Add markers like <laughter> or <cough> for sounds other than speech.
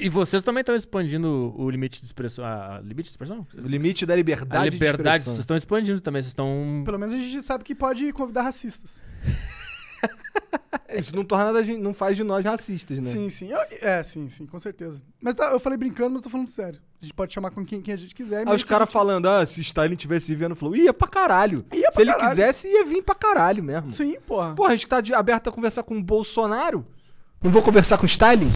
e vocês também estão expandindo o limite de expressão. A, limite de expressão? O limite da liberdade. A liberdade, vocês estão expandindo também, vocês estão. Pelo menos a gente sabe que pode convidar racistas. <laughs> Isso não torna nada. não faz de nós racistas, né? Sim, sim. Eu, é, sim, sim, com certeza. Mas tá, eu falei brincando, mas tô falando sério. A gente pode chamar com quem, quem a gente quiser. Aí os caras gente... falando, ah, se Stalin tivesse vivendo, falou, ia pra caralho. Ia pra se caralho. ele quisesse, ia vir pra caralho mesmo. Sim, porra. Porra, a gente tá de, aberto a conversar com o Bolsonaro? Não vou conversar com Stalin?